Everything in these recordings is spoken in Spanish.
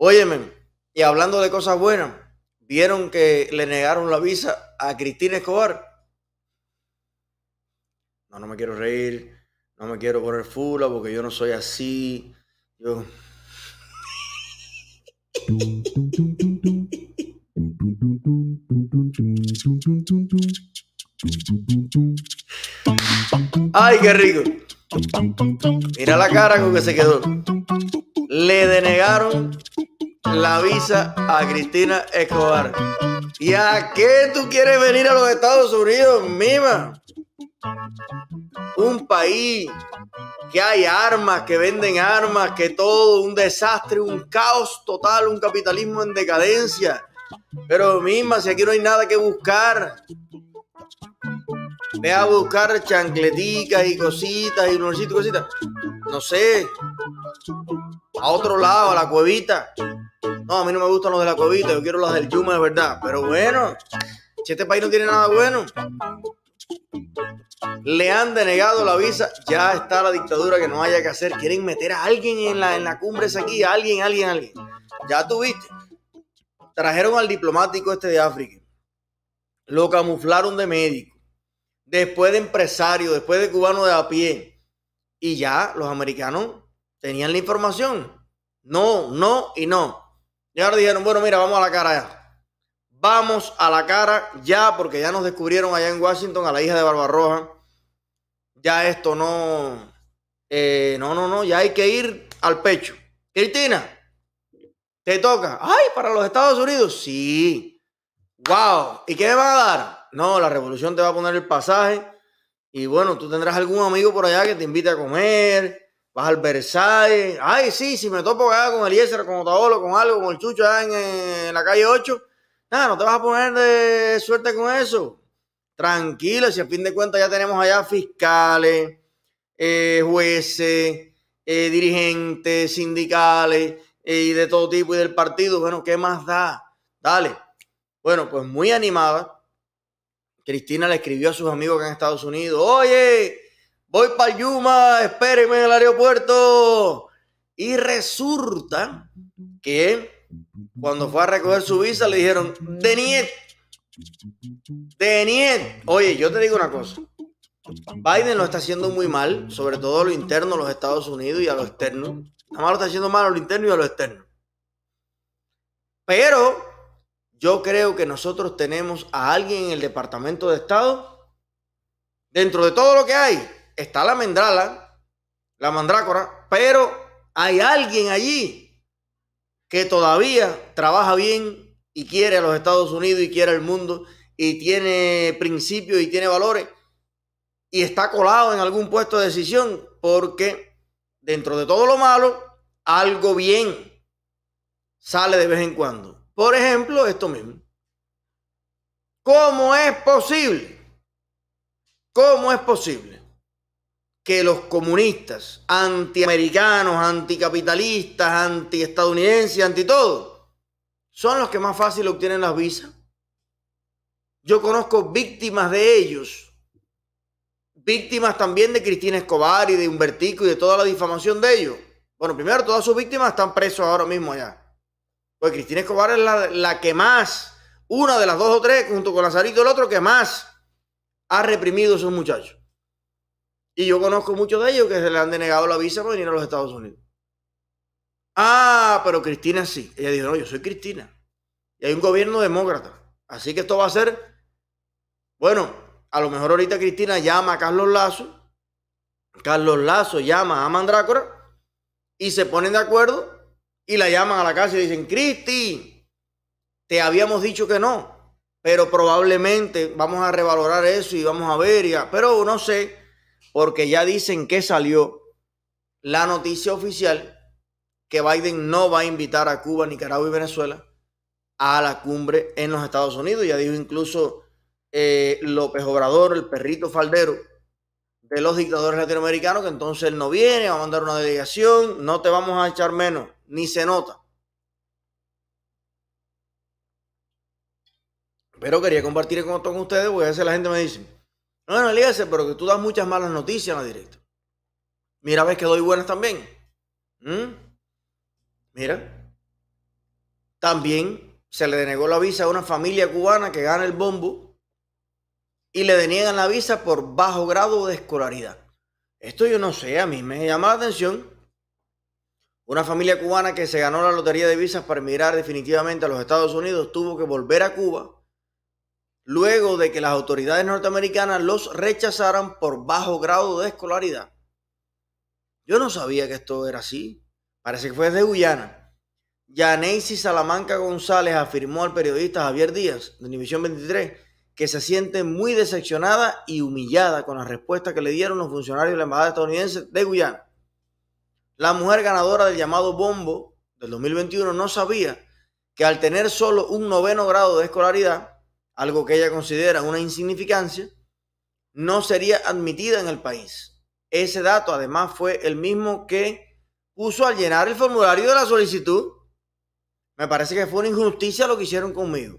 Óyeme, y hablando de cosas buenas, vieron que le negaron la visa a Cristina Escobar. No, no me quiero reír, no me quiero poner fula porque yo no soy así. Yo. Ay, qué rico. Mira la cara con que se quedó. Le denegaron la visa a Cristina Escobar. ¿Y a qué tú quieres venir a los Estados Unidos, Mima? Un país que hay armas, que venden armas, que todo, un desastre, un caos total, un capitalismo en decadencia. Pero Mima, si aquí no hay nada que buscar, ve a buscar chancleticas y cositas y y cositas. No sé. A otro lado, a la cuevita. No, a mí no me gustan los de la COVID. yo quiero los del Yuma de verdad. Pero bueno, si este país no tiene nada bueno, le han denegado la visa, ya está la dictadura que no haya que hacer. Quieren meter a alguien en la, en la cumbre esa aquí, alguien, alguien, alguien. Ya tuviste. Trajeron al diplomático este de África. Lo camuflaron de médico. Después de empresario, después de cubano de a pie. Y ya los americanos tenían la información. No, no y no. Y ahora dijeron, bueno, mira, vamos a la cara ya. Vamos a la cara ya, porque ya nos descubrieron allá en Washington a la hija de Barbarroja. Ya esto no. Eh, no, no, no, ya hay que ir al pecho. Cristina, te toca. Ay, para los Estados Unidos. Sí. Wow. ¿Y qué me van a dar? No, la revolución te va a poner el pasaje. Y bueno, tú tendrás algún amigo por allá que te invite a comer vas al Versailles. Ay, sí, si me topo acá con el Eliezer, con Otaolo, con algo, con el Chucho allá en, la calle 8, nada, no te vas a poner de suerte con eso. Tranquilo, si a fin de cuentas ya tenemos allá fiscales, eh, jueces, eh, dirigentes, sindicales eh, y de todo tipo y del partido. Bueno, ¿qué más da? Dale. Bueno, pues muy animada. Cristina le escribió a sus amigos acá en Estados Unidos, oye, voy para Yuma, espérenme en el aeropuerto. Y resulta que cuando fue a recoger su visa le dijeron, Deniet, Deniet, oye, yo te digo una cosa. Biden lo está haciendo muy mal, sobre todo a lo interno a los Estados Unidos y a lo externo. Nada más lo está haciendo mal a lo interno y a lo externo. Pero yo creo que nosotros tenemos a alguien en el Departamento de Estado, dentro de todo lo que hay, está la mendrala, la mandrácora, pero hay alguien allí que todavía trabaja bien y quiere a los Estados Unidos y quiere al mundo y tiene principios y tiene valores y está colado en algún puesto de decisión porque dentro de todo lo malo, algo bien sale de vez en cuando. Por ejemplo, esto mismo. ¿Cómo es posible? ¿Cómo es posible que los comunistas, antiamericanos, anticapitalistas, antiestadounidenses, anti todo, son los que más fácil obtienen las visas. Yo conozco víctimas de ellos, víctimas también de Cristina Escobar y de Humbertico y de toda la difamación de ellos. Bueno, primero, todas sus víctimas están presos ahora mismo allá. Pues Cristina Escobar es la, que más, una de las dos o tres, junto con Lazarito el otro, que más ha reprimido a esos muchachos. Y yo conozco muchos de ellos que se le han denegado la visa para venir a los Estados Unidos. Ah, pero Cristina sí. Ella dijo, no, yo soy Cristina. Y hay un gobierno demócrata. Así que esto va a ser, bueno, a lo mejor ahorita Cristina llama a Carlos Lazo. Carlos Lazo llama a Mandrácora y se ponen de acuerdo y la llaman a la casa y dicen, Cristi, te habíamos dicho que no, pero probablemente vamos a revalorar eso y vamos a ver, pero no sé, porque ya dicen que salió la noticia oficial que Biden no va a invitar a Cuba, Nicaragua y Venezuela a la cumbre en los Estados Unidos. Ya dijo incluso eh, López Obrador, el perrito faldero de los dictadores latinoamericanos, que entonces él no viene, va a mandar una delegación, no te vamos a echar menos, ni se nota. Pero quería compartir con, con ustedes, porque a veces la gente me dice, no, alígase, pero que tú das muchas malas noticias en la directa. Mira, ves que doy buenas también. ¿Mm? Mira. También se le denegó la visa a una familia cubana que gana el bombo y le deniegan la visa por bajo grado de escolaridad. Esto yo no sé, a mí me llama la atención. Una familia cubana que se ganó la lotería de visas para emigrar definitivamente a los Estados Unidos tuvo que volver a Cuba luego de que las autoridades norteamericanas los rechazaran por bajo grado de escolaridad. Yo no sabía que esto era así. Parece que fue desde Guyana. Yaneisi Salamanca González afirmó al periodista Javier Díaz, de Univisión 23, que se siente muy decepcionada y humillada con la respuesta que le dieron los funcionarios de la Embajada estadounidense de Guyana. La mujer ganadora del llamado Bombo del 2021 no sabía que al tener solo un noveno grado de escolaridad, algo que ella considera una insignificancia, no sería admitida en el país. Ese dato además fue el mismo que puso al llenar el formulario de la solicitud. Me parece que fue una injusticia lo que hicieron conmigo.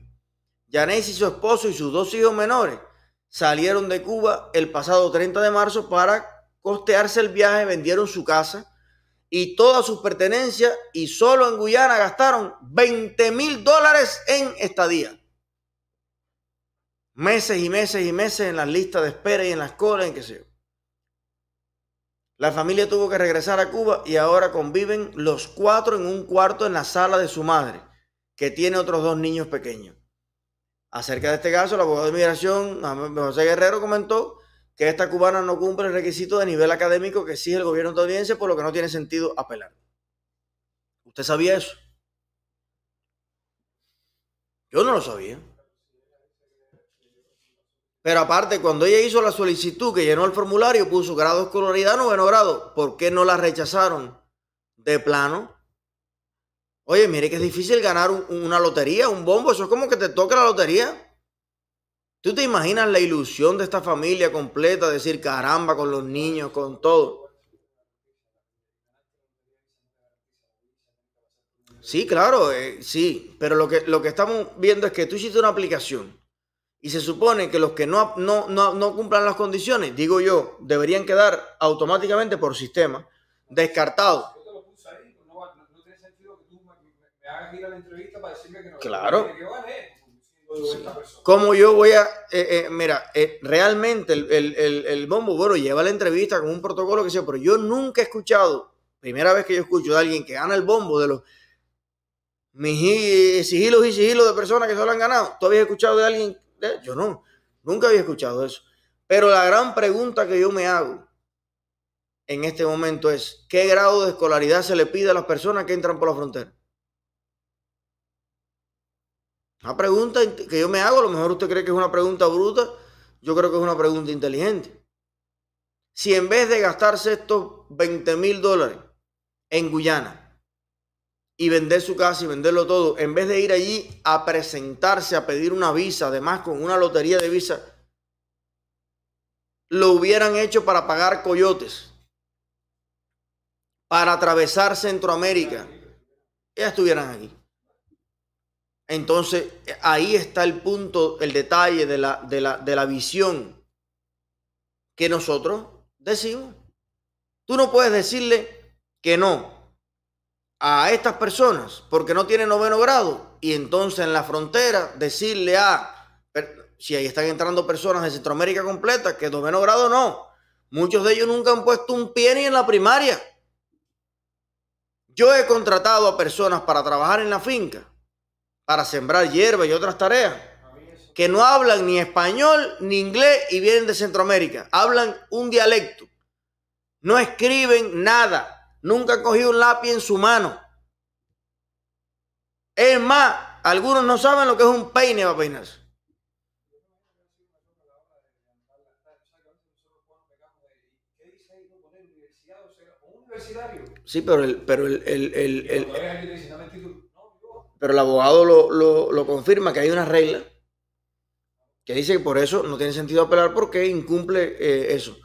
Yanes y su esposo y sus dos hijos menores salieron de Cuba el pasado 30 de marzo para costearse el viaje, vendieron su casa y todas sus pertenencias y solo en Guyana gastaron 20 mil dólares en estadía meses y meses y meses en las listas de espera y en las colas, en qué se. La familia tuvo que regresar a Cuba y ahora conviven los cuatro en un cuarto en la sala de su madre, que tiene otros dos niños pequeños. Acerca de este caso, el abogado de inmigración, José Guerrero, comentó que esta cubana no cumple el requisito de nivel académico que exige el gobierno estadounidense, por lo que no tiene sentido apelar. ¿Usted sabía eso? Yo no lo sabía. Pero aparte, cuando ella hizo la solicitud que llenó el formulario, puso grados escolaridad, noveno grado. ¿Por qué no la rechazaron de plano? Oye, mire que es difícil ganar una lotería, un bombo. Eso es como que te toca la lotería. ¿Tú te imaginas la ilusión de esta familia completa? Decir caramba con los niños, con todo. Sí, claro, eh, sí. Pero lo que, lo que estamos viendo es que tú hiciste una aplicación y se supone que los que no, no, no, no cumplan las condiciones, digo yo, deberían quedar automáticamente por sistema descartados. Claro. Como yo voy a.? Eh, eh mira, eh, realmente el, el, el, bombo, bueno, lleva la entrevista con un protocolo que sea, pero yo nunca he escuchado, primera vez que yo escucho de alguien que gana el bombo de los. Mis sigilos y sigilos de personas que solo han ganado. ¿Tú habías escuchado de alguien ¿Eh? Yo no, nunca había escuchado eso. Pero la gran pregunta que yo me hago en este momento es, ¿qué grado de escolaridad se le pide a las personas que entran por la frontera? Una pregunta que yo me hago, a lo mejor usted cree que es una pregunta bruta, yo creo que es una pregunta inteligente. Si en vez de gastarse estos 20 mil dólares en Guyana, y vender su casa y venderlo todo, en vez de ir allí a presentarse, a pedir una visa, además con una lotería de visa, lo hubieran hecho para pagar coyotes, para atravesar Centroamérica, ya estuvieran ahí. Entonces, ahí está el punto, el detalle de la, de la, de la visión que nosotros decimos. Tú no puedes decirle que no a estas personas porque no tienen noveno grado y entonces en la frontera decirle a, si ahí están entrando personas de Centroamérica completa, que noveno grado no. Muchos de ellos nunca han puesto un pie ni en la primaria. Yo he contratado a personas para trabajar en la finca, para sembrar hierba y otras tareas, que no hablan ni español ni inglés y vienen de Centroamérica. Hablan un dialecto. No escriben nada Nunca ha cogido un lápiz en su mano. Es más, algunos no saben lo que es un peine o peinarse. Sí, pero el, pero el, el, el, pero el abogado lo, confirma que hay una regla que dice que por eso no tiene sentido apelar porque incumple eh, eso.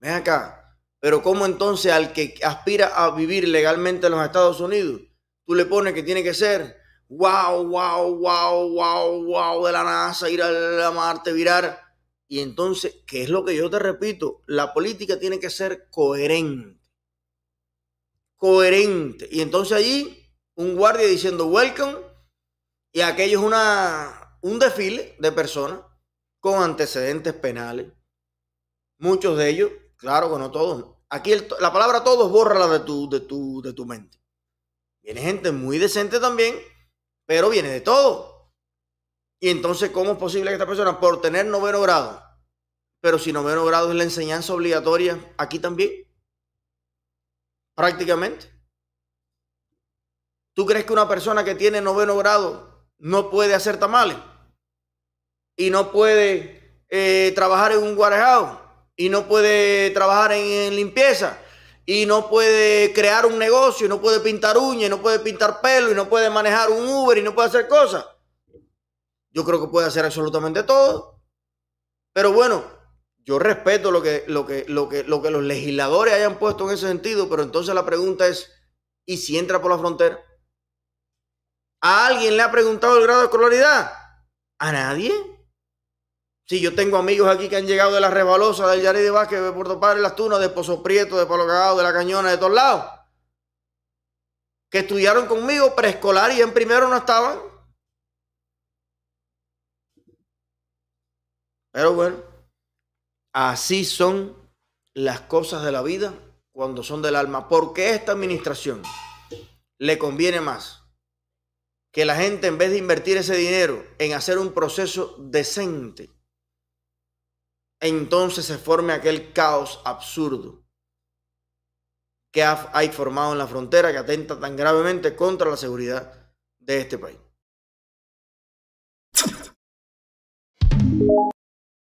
Ven acá, pero ¿cómo entonces al que aspira a vivir legalmente en los Estados Unidos, tú le pones que tiene que ser wow, wow, wow, wow, wow de la NASA, ir a la Marte, virar? Y entonces, ¿qué es lo que yo te repito? La política tiene que ser coherente. Coherente. Y entonces allí un guardia diciendo welcome y aquello es una, un desfile de personas con antecedentes penales. Muchos de ellos Claro que no todos. Aquí la palabra todos borra la de tu, de, tu, de tu mente. Viene gente muy decente también, pero viene de todo. Y entonces, ¿cómo es posible que esta persona, por tener noveno grado, pero si noveno grado es la enseñanza obligatoria, aquí también? Prácticamente. ¿Tú crees que una persona que tiene noveno grado no puede hacer tamales? Y no puede eh, trabajar en un guarejado y no puede trabajar en, limpieza y no puede crear un negocio, no puede pintar uñas, no puede pintar pelo, y no puede manejar un Uber, y no puede hacer cosas. Yo creo que puede hacer absolutamente todo. Pero bueno, yo respeto lo que, lo que, lo que, lo que los legisladores hayan puesto en ese sentido, pero entonces la pregunta es, ¿y si entra por la frontera? ¿A alguien le ha preguntado el grado de escolaridad? ¿A nadie? Si yo tengo amigos aquí que han llegado de la rebalosa, del Yari de Vázquez, de Puerto Padre, Las Tunas, de Pozo Prieto, de Palo Cagado, de La Cañona, de todos lados. Que estudiaron conmigo preescolar y en primero no estaban. Pero bueno, así son las cosas de la vida cuando son del alma. Porque esta administración le conviene más que la gente en vez de invertir ese dinero en hacer un proceso decente entonces se forme aquel caos absurdo que hay formado en la frontera que atenta tan gravemente contra la seguridad de este país.